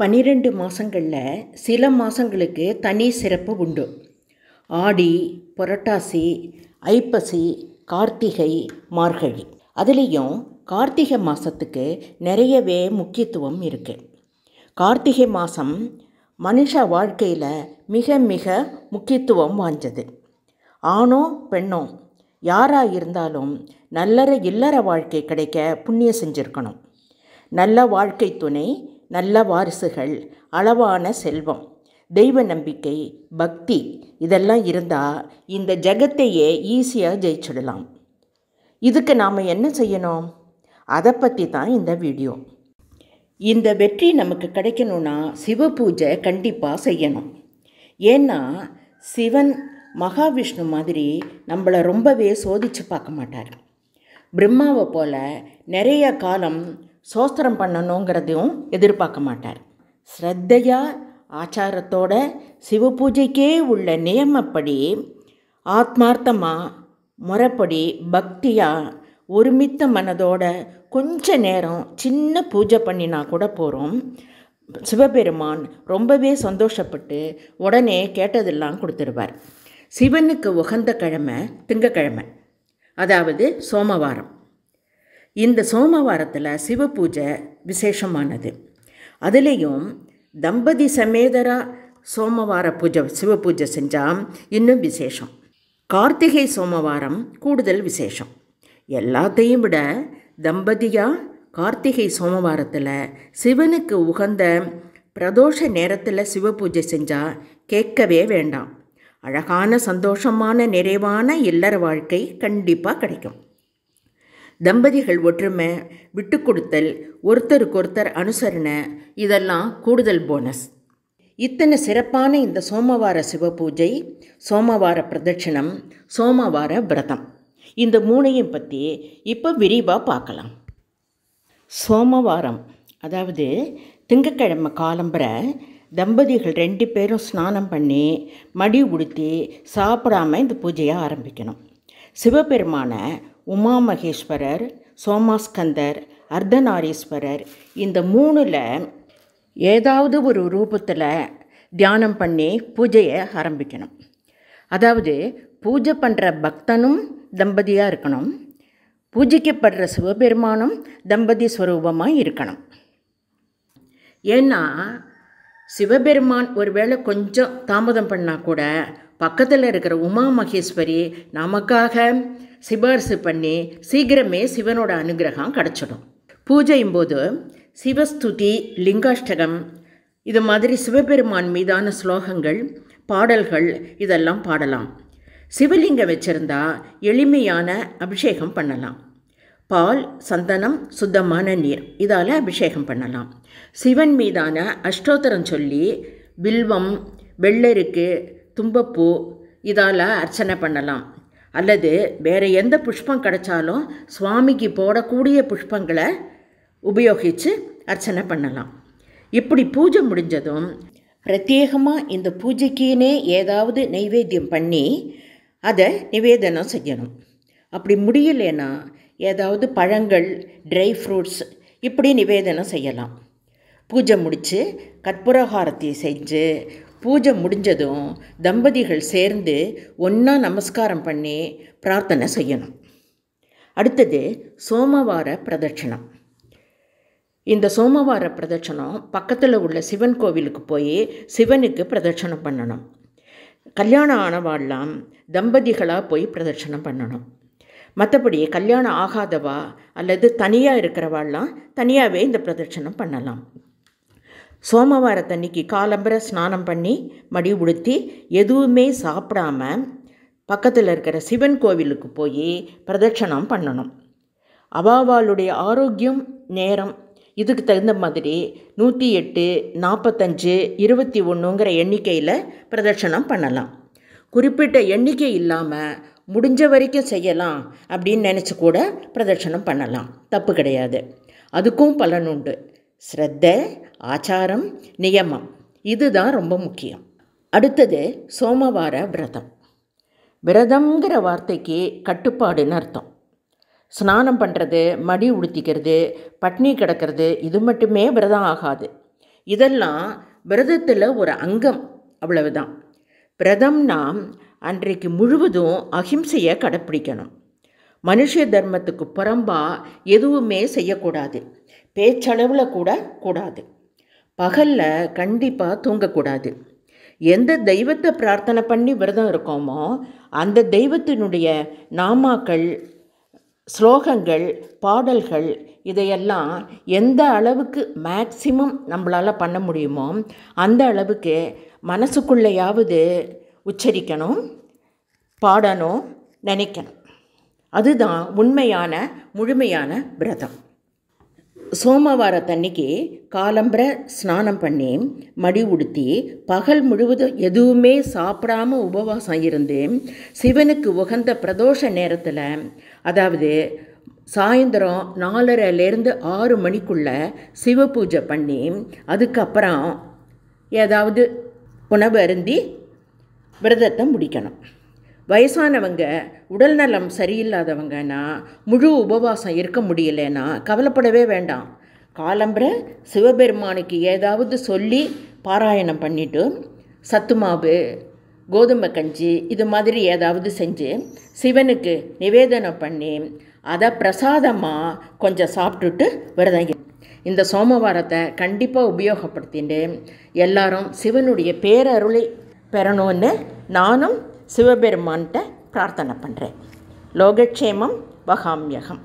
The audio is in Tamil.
பன்னிரெண்டு மாதங்களில் சில மாதங்களுக்கு தனி சிறப்பு உண்டு ஆடி புரட்டாசி ஐப்பசி கார்த்திகை மார்கழி அதுலேயும் கார்த்திகை மாதத்துக்கு நிறையவே முக்கியத்துவம் இருக்குது கார்த்திகை மாதம் மனுஷ வாழ்க்கையில் மிக மிக முக்கியத்துவம் வாய்ஞ்சது ஆணோ பெண்ணோ யாராக இருந்தாலும் நல்லற இல்லற வாழ்க்கை கிடைக்க புண்ணியம் செஞ்சுருக்கணும் நல்ல வாழ்க்கை துணை நல்ல வாரிசுகள் அளவான செல்வம் தெய்வ நம்பிக்கை பக்தி இதெல்லாம் இருந்தால் இந்த ஜகத்தையே ஈஸியாக ஜெயிச்சிடலாம் இதுக்கு நாம் என்ன செய்யணும் அதை பற்றி தான் இந்த வீடியோ இந்த வெற்றி நமக்கு கிடைக்கணும்னா சிவ பூஜை கண்டிப்பாக செய்யணும் ஏன்னா சிவன் மகாவிஷ்ணு மாதிரி நம்மளை ரொம்பவே சோதித்து பார்க்க மாட்டார் பிரம்மாவை போல் நிறைய காலம் சோஸ்திரம் பண்ணணுங்கிறதையும் எதிர்பார்க்க மாட்டார் ஸ்ரத்தையா ஆச்சாரத்தோட சிவ பூஜைக்கே உள்ள நியமப்படி ஆத்மார்த்தமாக முறைப்படி பக்தியாக ஒருமித்த மனதோட கொஞ்ச நேரம் சின்ன பூஜை பண்ணினா கூட போகிறோம் சிவபெருமான் ரொம்பவே சந்தோஷப்பட்டு உடனே கேட்டதெல்லாம் கொடுத்துருவார் சிவனுக்கு உகந்த கிழமை திங்கக்கிழமை அதாவது சோமவாரம் இந்த சோமவாரத்தில் சிவ பூஜை விசேஷமானது அதுலேயும் தம்பதி சமேதரா சோமவார பூஜை சிவ பூஜை செஞ்சால் இன்னும் விசேஷம் கார்த்திகை சோமவாரம் கூடுதல் விசேஷம் எல்லாத்தையும் விட தம்பதியாக கார்த்திகை சோமவாரத்தில் சிவனுக்கு உகந்த பிரதோஷ நேரத்தில் சிவ பூஜை செஞ்சால் கேட்கவே வேண்டாம் அழகான சந்தோஷமான நிறைவான இல்லற வாழ்க்கை கண்டிப்பாக கிடைக்கும் தம்பதிகள் ஒற்றுமை விட்டு கொடுத்தல் ஒருத்தருக்கொருத்தர் அனுசரணை இதெல்லாம் கூடுதல் போனஸ் இத்தனை சிறப்பான இந்த சோமவார சிவபூஜை சோமவார பிரதட்சிணம் சோமவார விரதம் இந்த மூணையும் பற்றி இப்போ விரிவாக பார்க்கலாம் சோமவாரம் அதாவது திங்கக்கிழமை காலம்பரை தம்பதிகள் ரெண்டு பேரும் ஸ்நானம் பண்ணி மடி உடுத்தி சாப்பிடாமல் இந்த பூஜையை ஆரம்பிக்கணும் சிவபெருமானை உமாமகேஸ்வரர் சோமாஸ்கந்தர் அர்த்தநாரீஸ்வரர் இந்த மூணில் ஏதாவது ஒரு ரூபத்தில் தியானம் பண்ணி பூஜையை ஆரம்பிக்கணும் அதாவது பூஜை பண்ணுற பக்தனும் தம்பதியாக இருக்கணும் பூஜிக்கப்படுற சிவபெருமானும் தம்பதி ஸ்வரூபமாக இருக்கணும் ஏன்னா சிவபெருமான் ஒருவேளை கொஞ்சம் தாமதம் பண்ணால் கூட பக்கத்தில் இருக்கிற உமா மகேஸ்வரி நமக்காக சிபாரிசு பண்ணி சீக்கிரமே சிவனோட அனுகிரகம் கிடச்சிடும் பூஜையும் போது சிவஸ்துதி லிங்காஷ்டகம் இது மாதிரி சிவபெருமான் மீதான ஸ்லோகங்கள் பாடல்கள் இதெல்லாம் பாடலாம் சிவலிங்கம் வச்சுருந்தா எளிமையான அபிஷேகம் பண்ணலாம் பால் சந்தனம் சுத்தமான நீர் இதால் அபிஷேகம் பண்ணலாம் சிவன் மீதான அஷ்டோத்தரம் சொல்லி வில்வம் வெள்ளருக்கு தும்பப்பூ இதால் அர்ச்சனை பண்ணலாம் அல்லது வேறு எந்த புஷ்பம் கிடைச்சாலும் சுவாமிக்கு போடக்கூடிய புஷ்பங்களை உபயோகித்து அர்ச்சனை பண்ணலாம் இப்படி பூஜை முடிஞ்சதும் பிரத்யேகமாக இந்த பூஜைக்குனே ஏதாவது நைவேத்தியம் பண்ணி அதை நிவேதனம் செய்யணும் அப்படி முடியலன்னா ஏதாவது பழங்கள் ட்ரை ஃப்ரூட்ஸ் இப்படி நிவேதனம் செய்யலாம் பூஜை முடித்து கற்பூரகாரத்தை செஞ்சு பூஜை முடிஞ்சதும் தம்பதிகள் சேர்ந்து ஒன்றா நமஸ்காரம் பண்ணி பிரார்த்தனை செய்யணும் அடுத்தது சோமவார பிரதட்சணம் இந்த சோமவார பிரதட்சணம் பக்கத்தில் உள்ள சிவன் கோவிலுக்கு போய் சிவனுக்கு பிரதட்சணம் பண்ணணும் கல்யாணம் ஆனவாள்லாம் தம்பதிகளாக போய் பிரதட்சணம் பண்ணணும் மற்றபடி கல்யாணம் ஆகாதவா அல்லது தனியாக இருக்கிறவாள்லாம் தனியாகவே இந்த பிரதட்சணம் பண்ணலாம் சோமவாரத்தன்னைக்கு காலம்பர ஸ்நானம் பண்ணி மடி உடுத்தி எதுவுமே சாப்பிடாம பக்கத்தில் இருக்கிற சிவன் கோவிலுக்கு போய் பிரதட்சணம் பண்ணணும் அவாவாளுடைய ஆரோக்கியம் நேரம் இதுக்கு தகுந்த மாதிரி நூற்றி எட்டு நாற்பத்தஞ்சு இருபத்தி ஒன்றுங்கிற எண்ணிக்கையில் பிரதட்சணம் பண்ணலாம் குறிப்பிட்ட எண்ணிக்கை இல்லாமல் முடிஞ்ச வரைக்கும் செய்யலாம் அப்படின்னு நினச்சி கூட பிரதட்சணம் பண்ணலாம் தப்பு கிடையாது அதுக்கும் பலன் உண்டு ஸ்ரத்த ஆச்சாரம் நியமம் இதுதான் ரொம்ப முக்கியம் அடுத்தது சோமவார விரதம் விரதம்ங்கிற வார்த்தைக்கு கட்டுப்பாடுன்னு அர்த்தம் ஸ்நானம் பண்ணுறது மடி உடுத்திக்கிறது பட்னி கிடக்கிறது இது மட்டுமே விரதம் ஆகாது இதெல்லாம் விரதத்தில் ஒரு அங்கம் அவ்வளவுதான் விரதம்னா அன்றைக்கு முழுவதும் அகிம்சையை கடைப்பிடிக்கணும் மனுஷ தர்மத்துக்கு புறம்பா எதுவுமே செய்யக்கூடாது பேச்சளவில் கூட கூடாது பகலில் கண்டிப்பாக தூங்கக்கூடாது எந்த தெய்வத்தை பிரார்த்தனை பண்ணி விரதம் இருக்கோமோ அந்த தெய்வத்தினுடைய நாமாக்கள் ஸ்லோகங்கள் பாடல்கள் இதையெல்லாம் எந்த அளவுக்கு மேக்சிமம் நம்மளால் பண்ண முடியுமோ அந்த அளவுக்கு மனசுக்குள்ளேயாவது உச்சரிக்கணும் பாடணும் நினைக்கணும் அதுதான் உண்மையான முழுமையான விரதம் சோமவார தண்ணிக்கு காலம்பர ஸ்நானம் பண்ணி மடி உடுத்தி பகல் முழுவதும் எதுவுமே சாப்பிடாமல் உபவாசம் இருந்து சிவனுக்கு உகந்த பிரதோஷ நேரத்தில் அதாவது சாயந்தரம் நாலரைலேருந்து ஆறு மணிக்குள்ளே சிவ பூஜை பண்ணி அதுக்கப்புறம் ஏதாவது உணவு அருந்தி விரதத்தை முடிக்கணும் வயசானவங்க உடல் நலம் சரியில்லாதவங்கன்னா முழு உபவாசம் இருக்க முடியலன்னா கவலைப்படவே வேண்டாம் காலம்பரை சிவபெருமானுக்கு ஏதாவது சொல்லி பாராயணம் பண்ணிவிட்டு சத்துமாவு கோதுமை கஞ்சி இது மாதிரி ஏதாவது செஞ்சு சிவனுக்கு நிவேதனம் பண்ணி அதை பிரசாதமாக கொஞ்சம் சாப்பிட்டுட்டு விரதம் இந்த சோமவாரத்தை கண்டிப்பாக உபயோகப்படுத்திட்டு எல்லாரும் சிவனுடைய பேரருளை பெறணும்னு நானும் சிவபெருமான்கிட்ட பிரார்த்தனை பண்ணுறேன் லோகக்ஷேமம் வகாம்யகம்